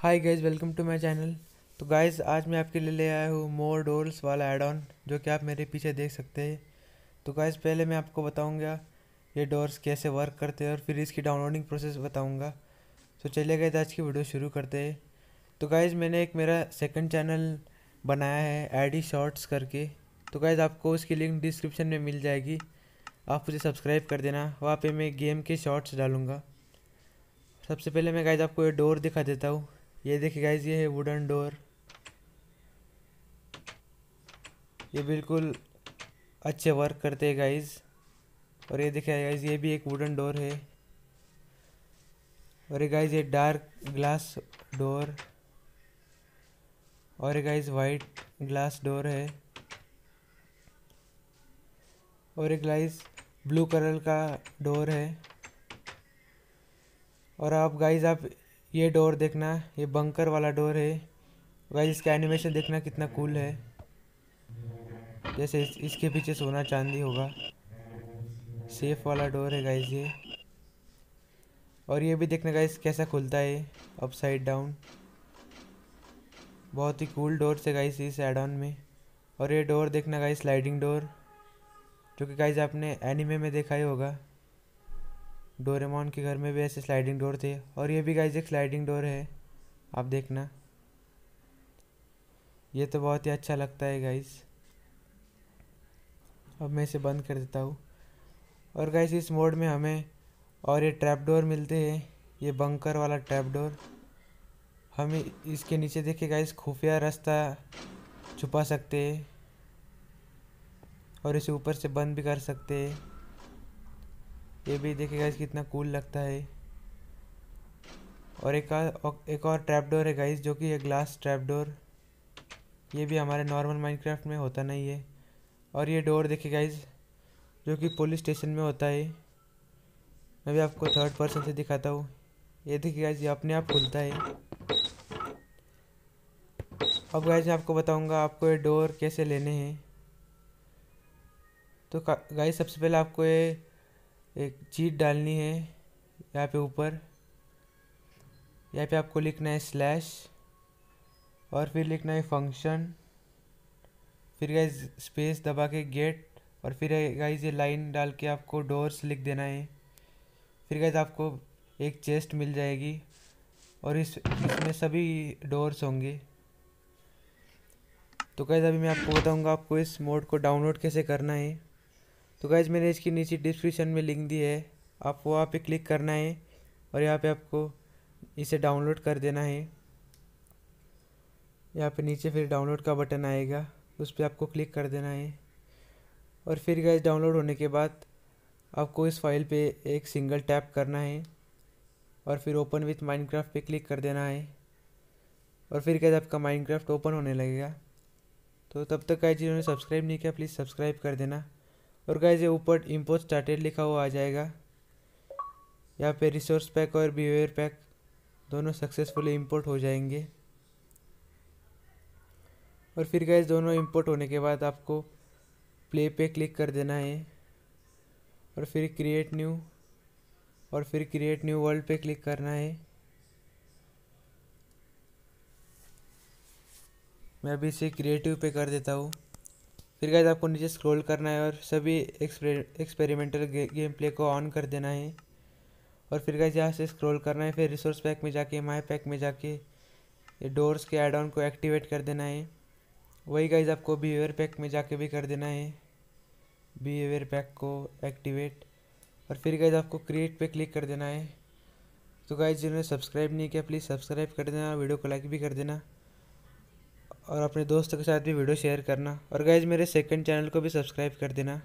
hi guys welcome to my channel तो guys आज मैं आपके लिए ले आया हूँ मोर डोर्स वाला एड ऑन जो कि आप मेरे पीछे देख सकते हैं तो गाइज़ पहले मैं आपको बताऊँगा ये डोर्स कैसे वर्क करते हैं और फिर इसकी डाउनलोडिंग प्रोसेस बताऊँगा तो चलिए गाइज आज की वीडियो शुरू करते हैं तो गाइज़ मैंने एक मेरा सेकेंड चैनल बनाया है एडी शॉर्ट्स करके तो गाइज़ आपको उसकी लिंक डिस्क्रिप्शन में मिल जाएगी आप मुझे सब्सक्राइब कर देना वहाँ पर मैं गेम के शॉर्ट्स डालूँगा सबसे पहले मैं गाइज आपको ये डोर दिखा देता हूँ ये देखिए गाइज ये है वुडन डोर ये बिल्कुल अच्छे वर्क करते हैं गाइज और ये देखिए गाइज ये भी एक वुडन डोर है और ये गाइज ये डार्क ग्लास डोर और ये गाइज वाइट ग्लास डोर है और एक गाइज ब्लू कलर का डोर है और आप गाइज आप ये डोर देखना ये बंकर वाला डोर है वैसे इसका एनिमेशन देखना कितना कूल है जैसे इस, इसके पीछे सोना चांदी होगा सेफ वाला डोर है गाइज ये और ये भी देखना गाइज कैसा खुलता है अपसाइड डाउन बहुत ही कूल डोर से गाइस इस एड ऑन में और ये डोर देखना गाइज स्लाइडिंग डोर जो कि गाइज आपने एनिमे में देखा ही होगा डोरेमोन के घर में भी ऐसे स्लाइडिंग डोर थे और ये भी गाइज एक स्लाइडिंग डोर है आप देखना ये तो बहुत ही अच्छा लगता है गाइज अब मैं इसे बंद कर देता हूँ और गाइज इस मोड में हमें और ये ट्रैप डोर मिलते हैं ये बंकर वाला ट्रैप डोर हम इसके नीचे देखे गाइज खुफिया रास्ता छुपा सकते हैं और इसे ऊपर से बंद भी कर सकते हैं ये भी देखेगा कितना कूल लगता है और एक और एक और ट्रैप डोर है गाइस जो कि ये ग्लास ट्रैप डोर ये भी हमारे नॉर्मल माइनक्राफ्ट में होता नहीं है और ये डोर देखिए गाइस जो कि पुलिस स्टेशन में होता है मैं भी आपको थर्ड पर्सन से दिखाता हूँ ये देखिए गाइस ये अपने आप खुलता है अब गाइस मैं आपको बताऊंगा आपको ये डोर कैसे लेने हैं तो गाइस सबसे पहले आपको ये एक चीट डालनी है यहाँ पे ऊपर यहाँ पे आपको लिखना है स्लैश और फिर लिखना है फंक्शन फिर गाइज स्पेस दबा के गेट और फिर गाइज ये लाइन डाल के आपको डोर्स लिख देना है फिर गाइज आपको एक चेस्ट मिल जाएगी और इस इसमें सभी डोर्स होंगे तो कैसे अभी मैं आपको बताऊंगा आपको इस मोड को डाउनलोड कैसे करना है तो गाइज़ मैंने इसके नीचे डिस्क्रिप्शन में लिंक दी है आप वहाँ पे क्लिक करना है और यहाँ पे आपको इसे डाउनलोड कर देना है यहाँ पे नीचे फिर डाउनलोड का बटन आएगा उस पर आपको क्लिक कर देना है और फिर गाइज डाउनलोड होने के बाद आपको इस फाइल पे एक सिंगल टैप करना है और फिर ओपन विथ माइनक्राफ्ट पे क्लिक कर देना है और फिर गाइज आपका माइनक्राफ्ट ओपन होने लगेगा तो तब तक गाइज जिन्होंने सब्सक्राइब नहीं किया प्लीज़ सब्सक्राइब कर देना और गाइज ये ऊपर इम्पोर्ट स्टार्टेड लिखा हुआ आ जाएगा यहाँ पे रिसोर्स पैक और बिहेवियर पैक दोनों सक्सेसफुली इम्पोर्ट हो जाएंगे और फिर गाइज दोनों इम्पोर्ट होने के बाद आपको प्ले पे क्लिक कर देना है और फिर क्रिएट न्यू और फिर क्रिएट न्यू वर्ल्ड पे क्लिक करना है मैं अभी इसे क्रिएटिव पे कर देता हूँ फिर गाइज आपको नीचे स्क्रॉल करना है और सभी एक्सपेरिमेंटल गे, गेम प्ले को ऑन कर देना है और फिर गाइज यहाँ से स्क्रॉल करना है फिर रिसोर्स पैक में जाके माई पैक में जाके ये डोर्स के एड ऑन को एक्टिवेट कर देना है वही गाइज आपको बिहेवियर पैक में जाके भी कर देना है बिहेवियर पैक को एक्टिवेट और फिर गाइज आपको क्रिएट पे क्लिक कर देना है तो गाइज जिन्होंने सब्सक्राइब नहीं किया प्लीज़ सब्सक्राइब कर देना वीडियो को लाइक भी कर देना और अपने दोस्तों के साथ भी वीडियो शेयर करना और गाइज मेरे सेकंड चैनल को भी सब्सक्राइब कर देना